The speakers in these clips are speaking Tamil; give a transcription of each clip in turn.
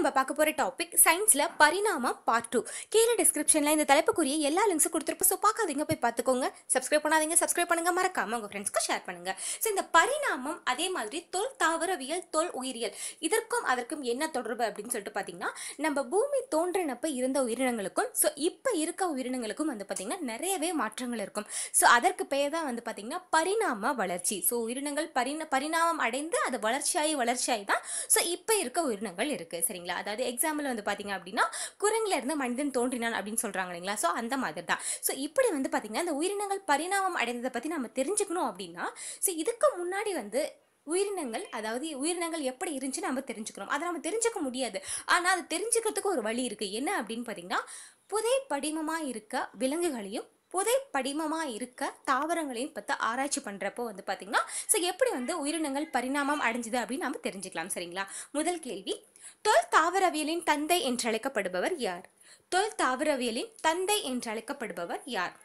நம்ம பார்க்க போகிற டாபிக் சயின்ஸில் பரிணாமம் பார்ட் டூ கீழே டிஸ்கிரிப்ஷனில் இந்த தலைப்புக்குரிய எல்லா லிங்க்ஸும் கொடுத்துருப்போம் ஸோ பார்க்காதீங்க போய் பார்த்துக்கோங்க சப்ஸ்கிரைப் பண்ணாதீங்க சப்ஸ்கிரைப் பண்ணுங்கள் மறக்காமல் உங்கள் ஃப்ரெண்ட்ஸ்க்கு ஷேர் பண்ணுங்கள் ஸோ இந்த பரிணாமம் அதே மாதிரி தொல் தாவரவியல் தொல் உயிரியல் இதற்கும் அதற்கும் என்ன தொடர்பு அப்படின்னு சொல்லிட்டு பார்த்தீங்கன்னா நம்ம பூமி தோன்றினப்ப இருந்த உயிரினங்களுக்கும் ஸோ இப்போ இருக்க உயிரினங்களுக்கும் வந்து பார்த்திங்கன்னா நிறையவே மாற்றங்கள் இருக்கும் ஸோ அதற்கு பெயர் தான் வந்து பார்த்திங்கன்னா பரிணாம வளர்ச்சி ஸோ உயிரினங்கள் பரிண பரிணாமம் அடைந்து அது வளர்ச்சியாகி வளர்ச்சியாகி தான் ஸோ இப்போ இருக்க உயிரினங்கள் இருக்குது சரிங்களா இல்லைங்களா அதாவது எக்ஸாம்பிள் வந்து பார்த்தீங்க அப்படின்னா இருந்து மனிதன் தோன்றினான் அப்படின்னு சொல்கிறாங்க இல்லைங்களா ஸோ அந்த மாதிரி தான் ஸோ இப்படி வந்து பார்த்திங்கன்னா இந்த உயிரினங்கள் பரிணாமம் அடைந்ததை பற்றி நம்ம தெரிஞ்சுக்கணும் அப்படின்னா ஸோ இதுக்கு முன்னாடி வந்து உயிரினங்கள் அதாவது உயிரினங்கள் எப்படி இருந்துச்சு நம்ம தெரிஞ்சுக்கணும் அதை நம்ம தெரிஞ்சுக்க முடியாது ஆனால் அது தெரிஞ்சுக்கிறதுக்கு ஒரு வழி இருக்குது என்ன அப்படின்னு பார்த்தீங்கன்னா புதை படிமமாக இருக்க விலங்குகளையும் புதை படிமமாக இருக்க தாவரங்களையும் பார்த்து ஆராய்ச்சி பண்ணுறப்போ வந்து பார்த்திங்கன்னா ஸோ எப்படி வந்து உயிரினங்கள் பரிணாமம் அடைஞ்சுது அப்படின்னு நம்ம தெரிஞ்சுக்கலாம் சரிங்களா முதல் கேள்வி தொல் தாவரவியலின் தந்தை என்றழைக்கப்படுபவர் யார் தொல் தாவரவியலின் தந்தை என்றழைக்கப்படுபவர் யார்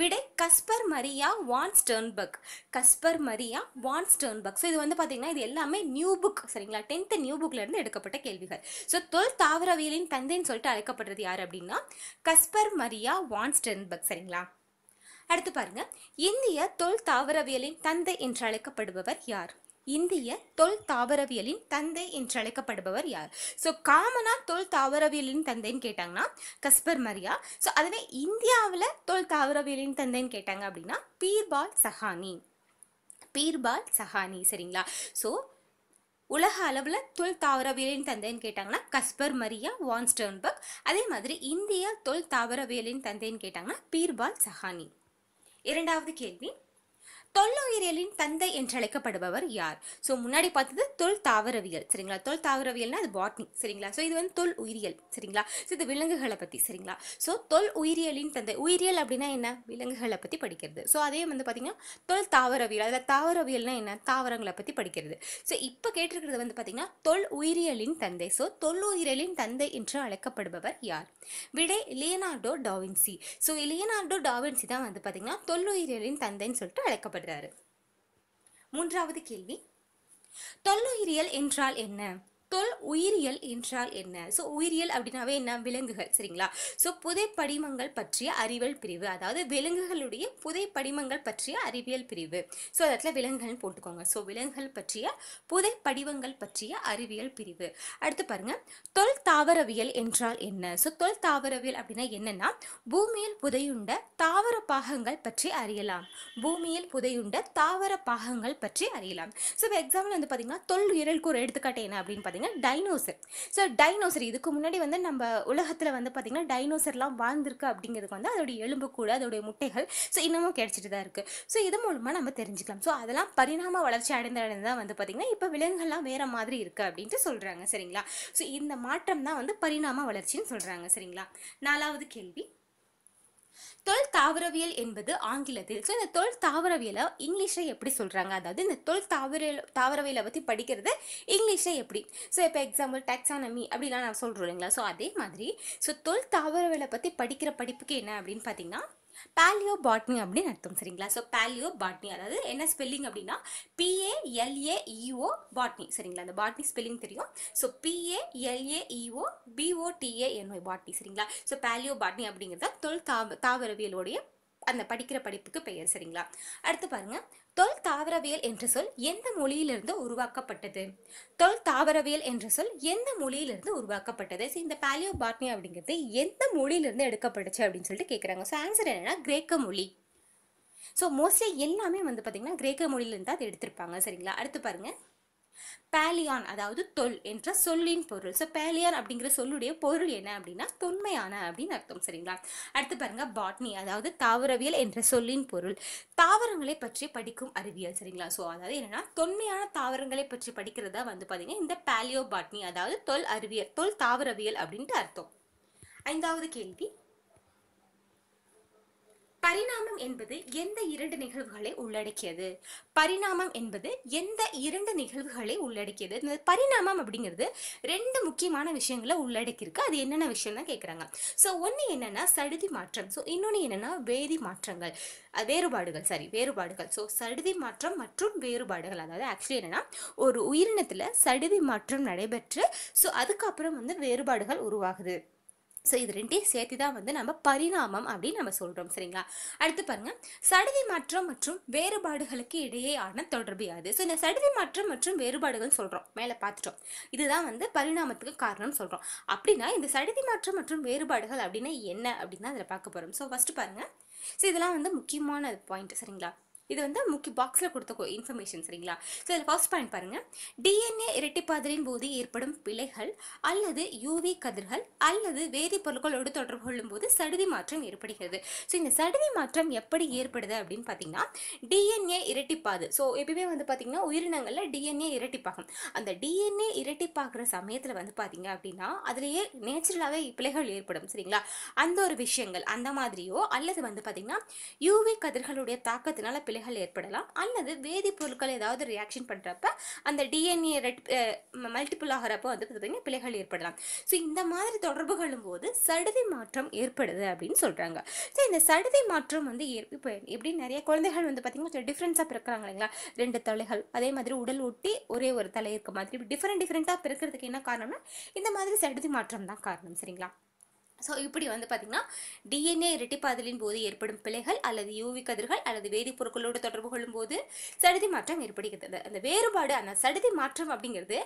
விடை Kaspar Maria von Sternberg Kaspar Maria von Sternberg so இது வந்து பார்த்தீங்கன்னா இது எல்லாமே நியூ புக் சரிங்களா டென்த்து நியூ புக்லேருந்து எடுக்கப்பட்ட கேள்விகள் ஸோ தொல் தாவரவியலின் தந்தைன்னு சொல்லிட்டு அழைக்கப்படுறது யார் அப்படின்னா கஸ்பர் மரியா வான் ஸ்டர்ன்பர்க் சரிங்களா அடுத்து பாருங்க இந்திய தொல் தாவரவியலின் தந்தை என்று அழைக்கப்படுபவர் யார் இந்திய தொல் தாவரவியலின் தந்தை என்று அழைக்கப்படுபவர் யார் ஸோ காமனாக தொல் தாவரவியலின் தந்தைன்னு கேட்டாங்கன்னா கஸ்பர் மரியா ஸோ அதுவே இந்தியாவில் தொல் தாவரவியலின் தந்தைன்னு கேட்டாங்க அப்படின்னா பீர்பால் சஹானி பீர்பால் சஹானி சரிங்களா ஸோ உலக அளவில் தொல் தாவரவியலின் தந்தைன்னு கேட்டாங்கன்னா கஸ்பர் மரியா வான்ஸ்டர்ன்பர்க் அதே மாதிரி இந்திய தொல் தாவரவியலின் தந்தைன்னு கேட்டாங்கன்னா பீர்பால் சஹானி இரண்டாவது கேள்வி தொல்லுயிரியலின் தந்தை என்று அழைக்கப்படுபவர் யார் ஸோ முன்னாடி பார்த்தது தொல் தாவரவியல் சரிங்களா தொல் தாவரவியல்னா அது பாட்னி சரிங்களா ஸோ இது வந்து தொல் உயிரியல் சரிங்களா ஸோ இது விலங்குகளை பற்றி சரிங்களா ஸோ தொல் உயிரியலின் தந்தை உயிரியல் அப்படின்னா என்ன விலங்குகளை பற்றி படிக்கிறது ஸோ அதே வந்து பார்த்தீங்கன்னா தொல் தாவரவியல் அதில் தாவரவியல்னா என்ன தாவரங்களை பற்றி படிக்கிறது ஸோ இப்போ கேட்டிருக்கிறது வந்து பார்த்தீங்கன்னா தொல் உயிரியலின் தந்தை ஸோ தொல்லுயிரியலின் தந்தை என்று அழைக்கப்படுபவர் யார் விடை Leonardo da Vinci so Leonardo da Vinci தான் வந்து பார்த்தீங்கன்னா தொல்லுயிரியலின் தந்தைன்னு சொல்லிட்டு அழைக்கப்படுது தேவைப்படுறாரு மூன்றாவது கேள்வி தொல்லுயிரியல் என்றால் என்ன தொல் உயிரியல் என்றால் என்ன ஸோ உயிரியல் அப்படின்னாவே என்ன விலங்குகள் சரிங்களா ஸோ புதை படிமங்கள் பற்றிய அறிவியல் பிரிவு அதாவது விலங்குகளுடைய புதை படிமங்கள் பற்றிய அறிவியல் பிரிவு ஸோ அதில் விலங்குகள்னு போட்டுக்கோங்க ஸோ விலங்குகள் பற்றிய புதை படிவங்கள் பற்றிய அறிவியல் பிரிவு அடுத்து பாருங்க தொல் தாவரவியல் என்றால் என்ன ஸோ தொல் தாவரவியல் அப்படின்னா என்னன்னா பூமியில் புதையுண்ட தாவர பாகங்கள் பற்றி அறியலாம் பூமியில் புதையுண்ட தாவர பாகங்கள் பற்றி அறியலாம் ஸோ எக்ஸாம்பிள் வந்து பார்த்தீங்கன்னா தொல் உயரலுக்கு ஒரு எடுத்துக்காட்டு என்ன அப்படின்னு பார்த்தீங்கன்னா பார்த்தீங்கன்னா டைனோசர் ஸோ டைனோசர் இதுக்கு முன்னாடி வந்து நம்ம உலகத்தில் வந்து பார்த்தீங்கன்னா டைனோசர்லாம் வாழ்ந்திருக்கு அப்படிங்கிறதுக்கு வந்து அதோடைய எலும்புக்கூடு அதோடைய முட்டைகள் ஸோ இன்னமும் கிடச்சிட்டு தான் இருக்குது ஸோ இது மூலமாக நம்ம தெரிஞ்சுக்கலாம் ஸோ அதெல்லாம் பரிணாம வளர்ச்சி அடைந்த தான் வந்து பார்த்தீங்கன்னா இப்போ விலங்குகள்லாம் வேறு மாதிரி இருக்குது அப்படின்ட்டு சொல்கிறாங்க சரிங்களா ஸோ இந்த மாற்றம் தான் வந்து பரிணாம வளர்ச்சின்னு சொல்கிறாங்க சரிங்களா நாலாவது கேள்வி தொல் தாவரவியல் என்பது ஆங்கிலத்தில் ஸோ இந்த தொல் தாவரவியலை இங்கிலீஷை எப்படி சொல்கிறாங்க அதாவது இந்த தொல் தாவர தாவரவியலை பற்றி படிக்கிறது இங்கிலீஷை எப்படி ஸோ இப்போ எக்ஸாம்பிள் டெக்ஸானமி அப்படிலாம் நான் சொல்கிறோம் இல்லைங்களா ஸோ அதே மாதிரி ஸோ தொல் தாவரவியலை பற்றி படிக்கிற படிப்புக்கு என்ன அப்படின்னு பார்த்தீங்கன்னா பேலியோ பாட்னி அப்படின்னு அர்த்தம் சரிங்களா ஸோ பேலியோ பாட்னி அதாவது என்ன ஸ்பெல்லிங் அப்படின்னா பிஏஎல்ஏஇஓ பாட்னி e சரிங்களா அந்த பாட்னி ஸ்பெல்லிங் தெரியும் ஸோ பிஏஎல்ஏஇஓ பிஓடிஏஎன்ஒய் பாட்னி சரிங்களா ஸோ பேலியோ பாட்னி அப்படிங்கிறத தொல் தாவ தாவரவியலோடைய அந்த படிக்கிற படிப்புக்கு பெயர் சரிங்களா அடுத்து பாருங்க தொல் தாவரவியல் என்ற சொல் எந்த மொழியிலிருந்து உருவாக்கப்பட்டது தொல் தாவரவியல் என்ற சொல் எந்த மொழியிலிருந்து உருவாக்கப்பட்டது ஸோ இந்த பேலியோ பாட்னி அப்படிங்கிறது எந்த மொழியிலிருந்து எடுக்கப்பட்டுச்சு அப்படின்னு சொல்லிட்டு கேட்குறாங்க ஸோ ஆன்சர் என்னன்னா கிரேக்க மொழி ஸோ மோஸ்ட்லி எல்லாமே வந்து பார்த்தீங்கன்னா கிரேக்க மொழியிலிருந்து அது எடுத்திருப்பாங்க சரிங்களா அடுத்து பாருங்கள் பேலியான் அதாவது தொல் என்ற சொல்லின் பொருள் ஸோ பேலியான் அப்படிங்கிற சொல்லுடைய பொருள் என்ன அப்படின்னா தொன்மையான அப்படின்னு அர்த்தம் சரிங்களா அடுத்து பாருங்க பாட்னி அதாவது தாவரவியல் என்ற சொல்லின் பொருள் தாவரங்களை பற்றி படிக்கும் அறிவியல் சரிங்களா ஸோ அதாவது என்னன்னா தொன்மையான தாவரங்களை பற்றி படிக்கிறதா வந்து பார்த்தீங்கன்னா இந்த பேலியோ பாட்னி அதாவது தொல் அறிவியல் தொல் தாவரவியல் அப்படின்ட்டு அர்த்தம் ஐந்தாவது கேள்வி பரிணாமம் என்பது எந்த இரண்டு நிகழ்வுகளை உள்ளடக்கியது பரிணாமம் என்பது எந்த இரண்டு நிகழ்வுகளை உள்ளடக்கியது இந்த பரிணாமம் அப்படிங்கிறது ரெண்டு முக்கியமான விஷயங்களை உள்ளடக்கியிருக்கு அது என்னென்ன விஷயம் தான் கேட்குறாங்க ஸோ ஒன்று என்னென்னா சடுதி மாற்றம் ஸோ இன்னொன்று என்னென்னா வேதி மாற்றங்கள் வேறுபாடுகள் சாரி வேறுபாடுகள் ஸோ சடுதி மாற்றம் மற்றும் வேறுபாடுகள் அதாவது ஆக்சுவலி என்னென்னா ஒரு உயிரினத்தில் சடுதி மாற்றம் நடைபெற்று ஸோ அதுக்கப்புறம் வந்து வேறுபாடுகள் உருவாகுது ஸோ இது ரெண்டையும் சேர்த்து தான் வந்து நம்ம பரிணாமம் அப்படின்னு நம்ம சொல்கிறோம் சரிங்களா அடுத்து பாருங்கள் சடுதி மாற்றம் மற்றும் வேறுபாடுகளுக்கு இடையேயான தொடர்பு அது ஸோ இந்த சடுதி மாற்றம் மற்றும் வேறுபாடுகள் சொல்கிறோம் மேலே பார்த்துட்டோம் இதுதான் வந்து பரிணாமத்துக்கு காரணம் சொல்கிறோம் அப்படின்னா இந்த சடுதி மாற்றம் மற்றும் வேறுபாடுகள் அப்படின்னா என்ன அப்படின்னு தான் அதில் பார்க்க போகிறோம் ஸோ ஃபஸ்ட்டு பாருங்கள் ஸோ இதெல்லாம் வந்து முக்கியமான பாயிண்ட் சரிங்களா இது வந்து முக்கிய பாக்ஸில் கொடுத்த இன்ஃபர்மேஷன் சரிங்களா ஸோ இதில் ஃபர்ஸ்ட் பாயிண்ட் பாருங்கள் டிஎன்ஏ இரட்டிப்பாதலின் போது ஏற்படும் பிழைகள் அல்லது யூவி கதிர்கள் அல்லது வேதிப்பொருட்களோடு தொடர்பு கொள்ளும் போது சடுதி மாற்றம் ஏற்படுகிறது ஸோ இந்த சடுதி மாற்றம் எப்படி ஏற்படுது அப்படின்னு பார்த்தீங்கன்னா டிஎன்ஏ இரட்டிப்பாது ஸோ எப்பயுமே வந்து பார்த்தீங்கன்னா உயிரினங்களில் டிஎன்ஏ இரட்டிப்பாகும் அந்த டிஎன்ஏ இரட்டிப்பாகிற சமயத்தில் வந்து பார்த்தீங்க அப்படின்னா அதுலேயே நேச்சுரலாகவே பிழைகள் ஏற்படும் சரிங்களா அந்த ஒரு விஷயங்கள் அந்த மாதிரியோ அல்லது வந்து பார்த்தீங்கன்னா யூவி கதிர்களுடைய தாக்கத்தினால பிழை பிழைகள் ஏற்படலாம் அல்லது வேதிப்பொருட்கள் ஏதாவது ரியாக்ஷன் பண்ணுறப்ப அந்த டிஎன்ஏ ரெட் மல்டிபிள் ஆகிறப்ப வந்து பார்த்திங்கன்னா பிழைகள் ஏற்படலாம் ஸோ இந்த மாதிரி தொடர்புகளும் போது சடுதி மாற்றம் ஏற்படுது அப்படின்னு சொல்கிறாங்க ஸோ இந்த சடுதி மாற்றம் வந்து இப்போ எப்படி நிறைய குழந்தைகள் வந்து பார்த்திங்கன்னா டிஃப்ரெண்ட்ஸாக பிறக்கிறாங்க இல்லைங்களா ரெண்டு தலைகள் அதே மாதிரி உடல் ஒட்டி ஒரே ஒரு தலை இருக்க மாதிரி டிஃப்ரெண்ட் டிஃப்ரெண்ட்டாக பிறக்கிறதுக்கு என்ன காரணம்னா இந்த மாதிரி சடுதி மாற்றம் தான் காரணம் சரிங்களா ஸோ இப்படி வந்து பார்த்திங்கன்னா டிஎன்ஏ இரட்டிப்பாதலின் போது ஏற்படும் பிழைகள் அல்லது யூவி கதிர்கள் அல்லது வேதிப்பொருட்களோடு தொடர்பு கொள்ளும் போது சடுதி மாற்றம் ஏற்படுகிறது அந்த வேறுபாடு அந்த சடுதி மாற்றம் அப்படிங்கிறது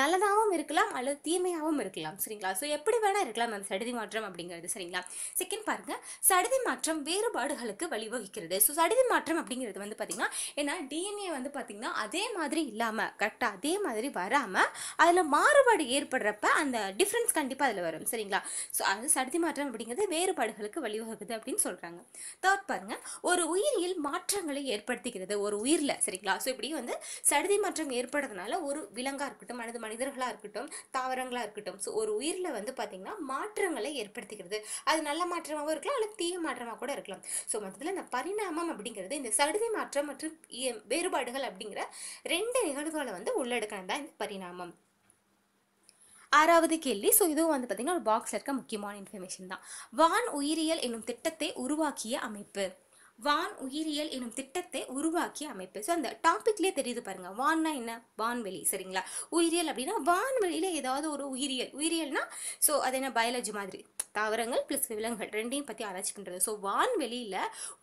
நல்லதாகவும் இருக்கலாம் அல்லது தீமையாகவும் இருக்கலாம் சரிங்களா ஸோ எப்படி வேணால் இருக்கலாம் அந்த சடுதி மாற்றம் அப்படிங்கிறது சரிங்களா செகண்ட் பாருங்கள் சடுதி மாற்றம் வேறுபாடுகளுக்கு வழிவகுக்கிறது ஸோ சடுதி மாற்றம் அப்படிங்கிறது வந்து பார்த்திங்கன்னா ஏன்னா டிஎன்ஏ வந்து பார்த்திங்கன்னா அதே மாதிரி இல்லாமல் கரெக்டாக அதே மாதிரி வராமல் அதில் மாறுபாடு ஏற்படுறப்ப அந்த டிஃப்ரென்ஸ் கண்டிப்பாக அதில் வரும் சரிங்களா ஸோ அது சடுதி மாற்றம் அப்படிங்கிறது வேறுபாடுகளுக்கு வழிவகுக்குது அப்படின்னு சொல்கிறாங்க தேர்ட் பாருங்க ஒரு உயிரியல் மாற்றங்களை ஏற்படுத்திக்கிறது ஒரு உயிரில் சரிங்களா ஸோ இப்படி வந்து சடுதி மாற்றம் ஏற்படுறதுனால ஒரு விலங்காக இருக்கட்டும் அல்லது மனிதர்களாக இருக்கட்டும் தாவரங்களாக இருக்கட்டும் ஸோ ஒரு உயிரில் வந்து பார்த்திங்கன்னா மாற்றங்களை ஏற்படுத்திக்கிறது அது நல்ல மாற்றமாகவும் இருக்கலாம் அல்லது தீய மாற்றமாக கூட இருக்கலாம் ஸோ மொத்தத்தில் இந்த பரிணாமம் அப்படிங்கிறது இந்த சடுதி மாற்றம் மற்றும் வேறுபாடுகள் அப்படிங்கிற ரெண்டு நிகழ்வுகளை வந்து உள்ளடக்கணும் தான் இந்த பரிணாமம் ஆறாவது கேள்வி ஸோ இதுவும் வந்து பார்த்திங்கன்னா ஒரு பாக்ஸில் இருக்க முக்கியமான இன்ஃபர்மேஷன் தான் வான் உயிரியல் என்னும் திட்டத்தை உருவாக்கிய அமைப்பு வான் உயிரியல் எனும் திட்டத்தை உருவாக்கிய அமைப்பு ஸோ அந்த டாப்பிக்லேயே தெரியுது பாருங்க வான்னா என்ன வான்வெளி சரிங்களா உயிரியல் அப்படின்னா வான்வெளியில் ஏதாவது ஒரு உயிரியல் உயிரியல்னா ஸோ அது என்ன பயாலஜி மாதிரி தாவரங்கள் ப்ளஸ் விலங்குகள் ரெண்டையும் பற்றி ஆராய்ச்சி பண்ணுறது ஸோ வான்வெளியில்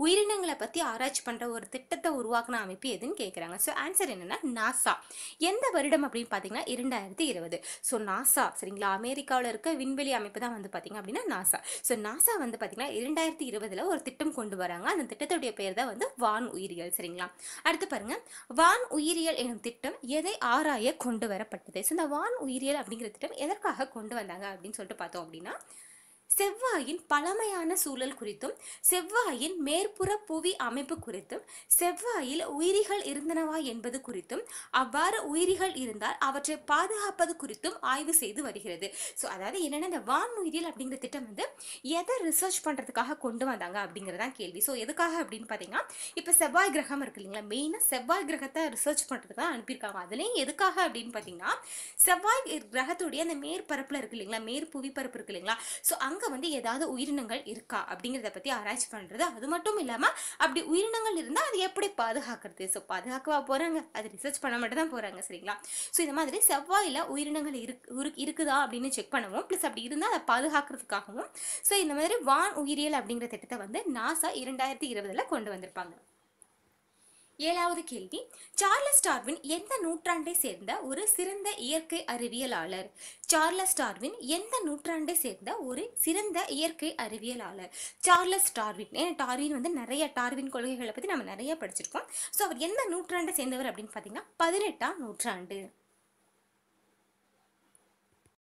உயிரினங்களை பற்றி ஆராய்ச்சி பண்ணுற ஒரு திட்டத்தை உருவாக்கின அமைப்பு எதுன்னு கேட்குறாங்க ஸோ ஆன்சர் என்னென்னா நாசா எந்த வருடம் அப்படின்னு பார்த்தீங்கன்னா இரண்டாயிரத்தி இருபது ஸோ நாசா சரிங்களா அமெரிக்காவில் இருக்க விண்வெளி அமைப்பு தான் வந்து பார்த்தீங்க அப்படின்னா நாசா ஸோ நாசா வந்து பார்த்தீங்கன்னா இரண்டாயிரத்தி இருபதில் ஒரு திட்டம் கொண்டு வராங்க அந்த திட்டத்துடைய பெயர் தான் வந்து வான் உயிரியல் சரிங்களா அடுத்து பாருங்க வான் உயிரியல் எனும் திட்டம் எதை ஆராய கொண்டு வரப்பட்டது ஸோ இந்த வான் உயிரியல் அப்படிங்கிற திட்டம் எதற்காக கொண்டு வந்தாங்க அப்படின்னு சொல்லிட்டு பார்த்தோம் அப்படின்னா செவ்வாயின் பழமையான சூழல் குறித்தும் செவ்வாயின் மேற்புற புவி அமைப்பு குறித்தும் செவ்வாயில் உயிரிகள் இருந்தனவா என்பது குறித்தும் அவ்வாறு உயிரிகள் இருந்தால் அவற்றை பாதுகாப்பது குறித்தும் ஆய்வு செய்து வருகிறது ஸோ அதாவது என்னென்ன இந்த உயிரியல் அப்படிங்கிற திட்டம் வந்து எதை ரிசர்ச் பண்ணுறதுக்காக கொண்டு வந்தாங்க அப்படிங்கிறதான் கேள்வி ஸோ எதுக்காக அப்படின்னு பார்த்தீங்கன்னா இப்போ செவ்வாய் கிரகம் இருக்கு இல்லைங்களா மெயினாக செவ்வாய் கிரகத்தை ரிசர்ச் பண்ணுறதுக்கு தான் அனுப்பியிருக்காங்க அதுலேயும் எதுக்காக அப்படின்னு பார்த்தீங்கன்னா செவ்வாய் கிரகத்துடைய அந்த மேற்பரப்பில் இருக்கு இல்லைங்களா மேற்புவி பரப்பு இருக்கு இல்லைங்களா ஸோ அங்கே அங்கே வந்து ஏதாவது உயிரினங்கள் இருக்கா அப்படிங்கிறத பற்றி ஆராய்ச்சி பண்ணுறது அது மட்டும் இல்லாமல் அப்படி உயிரினங்கள் இருந்தால் அது எப்படி பாதுகாக்கிறது ஸோ பாதுகாக்கவா போகிறாங்க அது ரிசர்ச் பண்ண மட்டும் தான் போகிறாங்க சரிங்களா ஸோ இந்த மாதிரி செவ்வாயில் உயிரினங்கள் இருக்கு இருக்குதா அப்படின்னு செக் பண்ணவும் ப்ளஸ் அப்படி இருந்தால் அதை பாதுகாக்கிறதுக்காகவும் ஸோ இந்த மாதிரி வான் உயிரியல் அப்படிங்கிற திட்டத்தை வந்து நாசா இரண்டாயிரத்தி இருபதில் கொண்டு வந்திருப்பாங்க ஏழாவது கேள்வி சார்லஸ் டார்வின் எந்த நூற்றாண்டை சேர்ந்த ஒரு சிறந்த இயற்கை அறிவியலாளர் சார்லஸ் டார்வின் எந்த நூற்றாண்டை சேர்ந்த ஒரு சிறந்த இயற்கை அறிவியலாளர் சார்லஸ் டார்வின் ஏன்னா டார்வின் வந்து நிறைய டார்வின் கொள்கைகளை பற்றி நம்ம நிறைய படிச்சிருக்கோம் ஸோ அவர் எந்த நூற்றாண்டை சேர்ந்தவர் அப்படின்னு பார்த்தீங்கன்னா பதினெட்டாம் நூற்றாண்டு